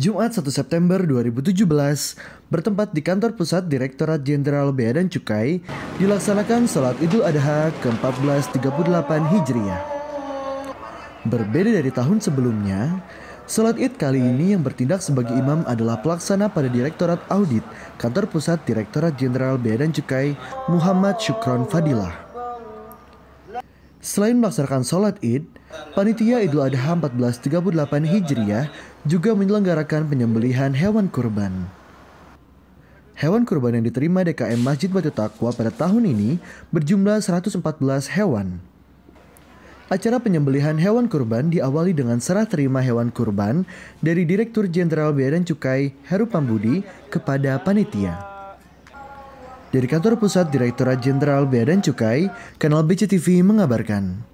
Jumat 1 September 2017, bertempat di kantor pusat Direktorat Jenderal Bea dan Cukai, dilaksanakan sholat Idul Adha ke-1438 Hijriah. Berbeda dari tahun sebelumnya, Sholat Id kali ini yang bertindak sebagai imam adalah pelaksana pada Direktorat Audit, Kantor Pusat Direktorat Jenderal Bea dan Cukai, Muhammad Syukron Fadilah. Selain melaksanakan sholat id, Panitia Idul Adha 1438 Hijriah juga menyelenggarakan penyembelihan hewan kurban. Hewan kurban yang diterima DKM Masjid Batu Takwa pada tahun ini berjumlah 114 hewan. Acara penyembelihan hewan kurban diawali dengan serah terima hewan kurban dari Direktur Jenderal Bea dan Cukai Heru Pambudi kepada panitia. Dari kantor pusat Direktorat Jenderal Bea dan Cukai, kanal BCTV mengabarkan.